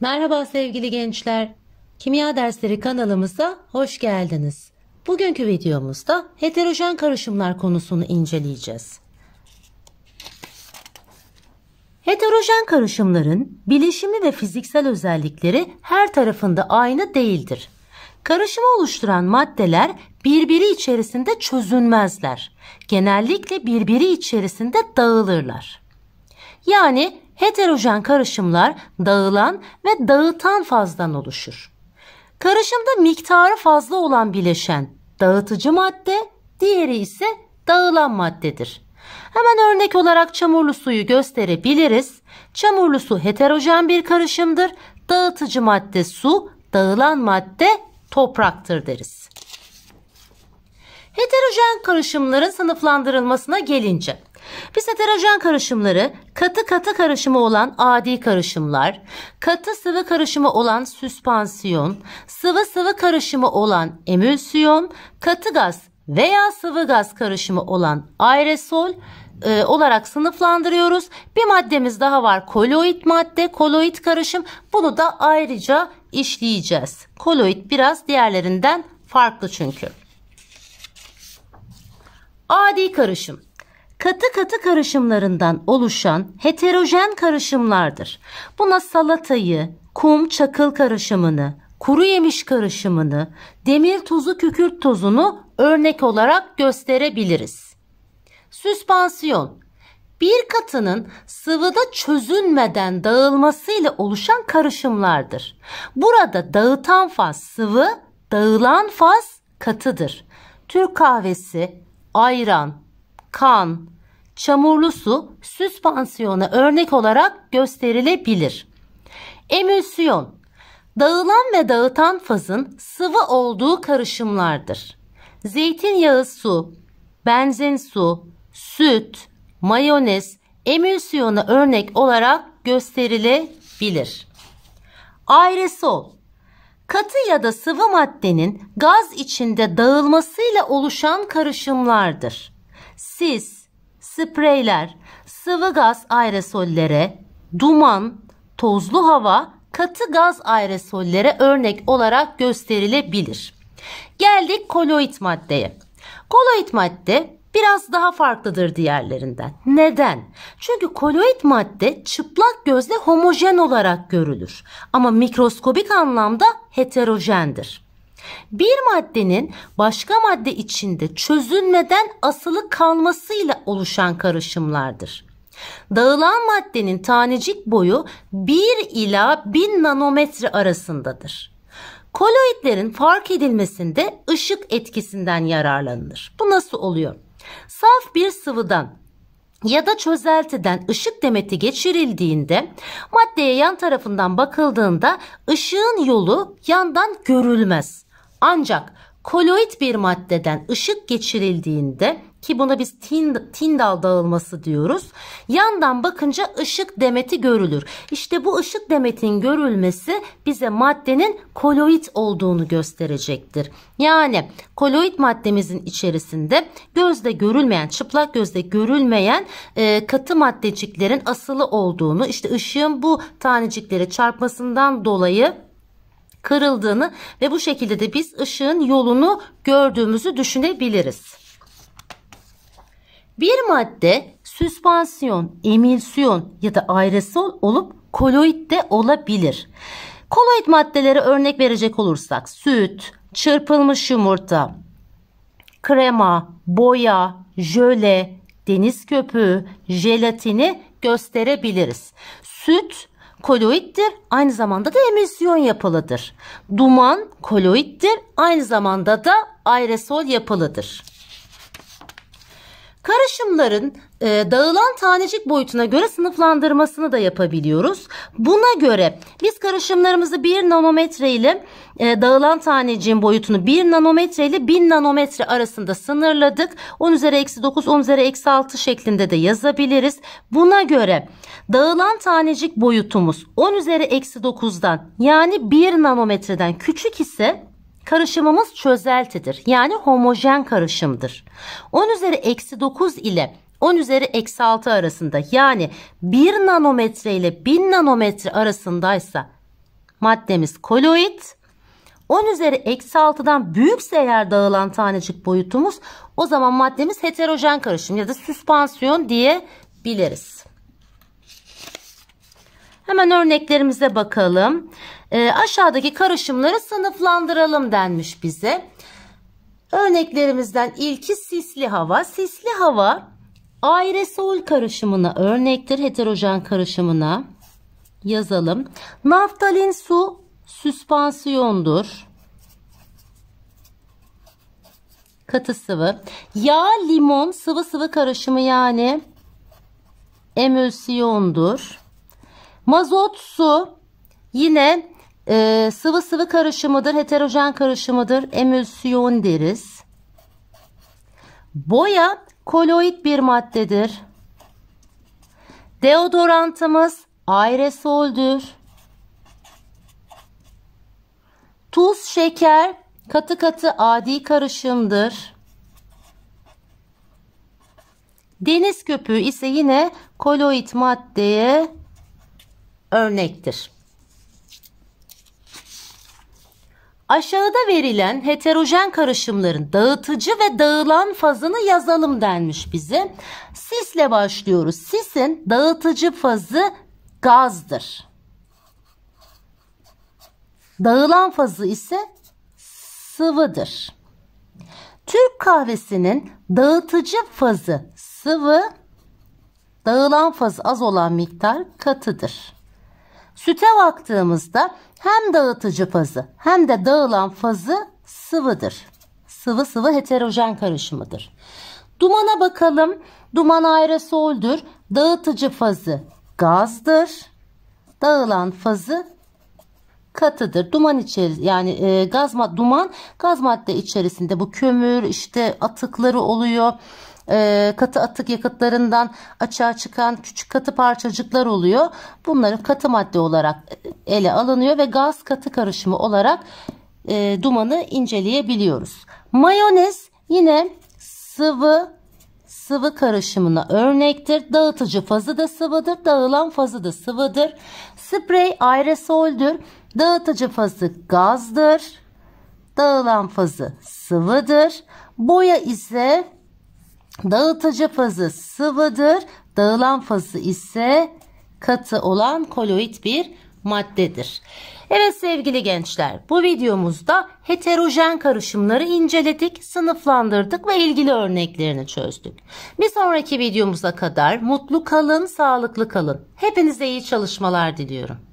Merhaba sevgili gençler. Kimya dersleri kanalımıza hoş geldiniz. Bugünkü videomuzda heterojen karışımlar konusunu inceleyeceğiz. Heterojen karışımların bileşimi ve fiziksel özellikleri her tarafında aynı değildir. Karışımı oluşturan maddeler birbiri içerisinde çözünmezler. Genellikle birbiri içerisinde dağılırlar. Yani Heterojen karışımlar dağılan ve dağıtan fazdan oluşur. Karışımda miktarı fazla olan bileşen dağıtıcı madde, diğeri ise dağılan maddedir. Hemen örnek olarak çamurlu suyu gösterebiliriz. Çamurlu su heterojen bir karışımdır. Dağıtıcı madde su, dağılan madde topraktır deriz. Heterojen karışımların sınıflandırılmasına gelince biz heterojen karışımları katı katı karışımı olan adi karışımlar, katı sıvı karışımı olan süspansiyon, sıvı sıvı karışımı olan emülsiyon, katı gaz veya sıvı gaz karışımı olan aerosol e, olarak sınıflandırıyoruz. Bir maddemiz daha var koloid madde, koloid karışım. Bunu da ayrıca işleyeceğiz. Koloid biraz diğerlerinden farklı çünkü. Adi karışım katı katı karışımlarından oluşan heterojen karışımlardır. Buna salatayı, kum çakıl karışımını, kuru yemiş karışımını, demir tuzu kükürt tozunu örnek olarak gösterebiliriz. Süspansiyon bir katının sıvıda çözünmeden dağılmasıyla oluşan karışımlardır. Burada dağıtan faz sıvı, dağılan faz katıdır. Türk kahvesi, ayran, kan, çamurlu su süs pansiyona örnek olarak gösterilebilir. Emülsiyon dağılan ve dağıtan fazın sıvı olduğu karışımlardır. Zeytinyağı su, benzin su, süt, mayonez emülsiyona örnek olarak gösterilebilir. Aerosol katı ya da sıvı maddenin gaz içinde dağılmasıyla oluşan karışımlardır sis, spreyler, sıvı gaz aerosollere, duman, tozlu hava, katı gaz aerosollere örnek olarak gösterilebilir. Geldik koloid maddeye. Koloid madde biraz daha farklıdır diğerlerinden. Neden? Çünkü koloid madde çıplak gözle homojen olarak görülür ama mikroskobik anlamda heterojendir. Bir maddenin başka madde içinde çözünmeden asılı kalmasıyla oluşan karışımlardır. Dağılan maddenin tanecik boyu 1 ila 1000 nanometre arasındadır. Koloidlerin fark edilmesinde ışık etkisinden yararlanılır. Bu nasıl oluyor? Saf bir sıvıdan ya da çözeltiden ışık demeti geçirildiğinde maddeye yan tarafından bakıldığında ışığın yolu yandan görülmez. Ancak koloid bir maddeden ışık geçirildiğinde ki buna biz tindal dağılması diyoruz. Yandan bakınca ışık demeti görülür. İşte bu ışık demetin görülmesi bize maddenin koloid olduğunu gösterecektir. Yani koloid maddemizin içerisinde gözde görülmeyen, çıplak gözde görülmeyen e, katı maddeciklerin asılı olduğunu, işte ışığın bu taneciklere çarpmasından dolayı kırıldığını ve bu şekilde de biz ışığın yolunu gördüğümüzü düşünebiliriz. Bir madde süspansiyon, emilsiyon ya da aerosol olup koloid de olabilir. Koloid maddelere örnek verecek olursak süt, çırpılmış yumurta, krema, boya, jöle, deniz köpüğü, jelatini gösterebiliriz. Süt koloiddir, aynı zamanda da emisyon yapılıdır. Duman koloiddir, aynı zamanda da aerosol yapılıdır. Karışımların e, dağılan tanecik boyutuna göre sınıflandırmasını da yapabiliyoruz. Buna göre biz karışımlarımızı 1 nanometre ile e, dağılan taneciğin boyutunu 1 nanometre ile 1000 nanometre arasında sınırladık. 10 üzeri eksi 9, 10 üzeri eksi 6 şeklinde de yazabiliriz. Buna göre dağılan tanecik boyutumuz 10 üzeri eksi 9'dan yani 1 nanometreden küçük ise karışımımız çözeltidir. Yani homojen karışımdır. 10 üzeri eksi 9 ile 10 üzeri eksi 6 arasında yani 1 nanometre ile 1000 nanometre arasındaysa maddemiz koloid 10 üzeri eksi 6'dan büyükse eğer dağılan tanecik boyutumuz o zaman maddemiz heterojen karışım ya da süspansiyon diyebiliriz. Hemen örneklerimize bakalım. E, aşağıdaki karışımları sınıflandıralım denmiş bize. Örneklerimizden ilki sisli hava. Sisli hava Airesol karışımına örnektir heterojen karışımına yazalım. Naftalin su süspansiyondur. Katı sıvı. Yağ, limon, sıvı sıvı karışımı yani emülsiyondur. Mazot su yine e, sıvı sıvı karışımıdır, heterojen karışımıdır, emülsiyon deriz. Boya koloid bir maddedir. Deodorantımız aerosoldür. Tuz, şeker katı katı adi karışımdır. Deniz köpüğü ise yine koloid maddeye örnektir. Aşağıda verilen heterojen karışımların dağıtıcı ve dağılan fazını yazalım denmiş bize. Sisle başlıyoruz. Sisin dağıtıcı fazı gazdır. Dağılan fazı ise sıvıdır. Türk kahvesinin dağıtıcı fazı sıvı, dağılan fazı az olan miktar katıdır. Süte baktığımızda hem dağıtıcı fazı hem de dağılan fazı sıvıdır. Sıvı sıvı heterojen karışımıdır. Dumana bakalım. Duman aerosoldür. Dağıtıcı fazı gazdır. Dağılan fazı katıdır. Duman içeri yani e, gaz duman gaz madde içerisinde bu kömür işte atıkları oluyor e, katı atık yakıtlarından açığa çıkan küçük katı parçacıklar oluyor. Bunları katı madde olarak ele alınıyor ve gaz katı karışımı olarak e, dumanı inceleyebiliyoruz. Mayonez yine sıvı sıvı karışımına örnektir. Dağıtıcı fazı da sıvıdır. Dağılan fazı da sıvıdır. Sprey aerosoldür. Dağıtıcı fazı gazdır. Dağılan fazı sıvıdır. Boya ise Dağıtıcı fazı sıvıdır. Dağılan fazı ise katı olan koloid bir maddedir. Evet sevgili gençler bu videomuzda heterojen karışımları inceledik, sınıflandırdık ve ilgili örneklerini çözdük. Bir sonraki videomuza kadar mutlu kalın, sağlıklı kalın. Hepinize iyi çalışmalar diliyorum.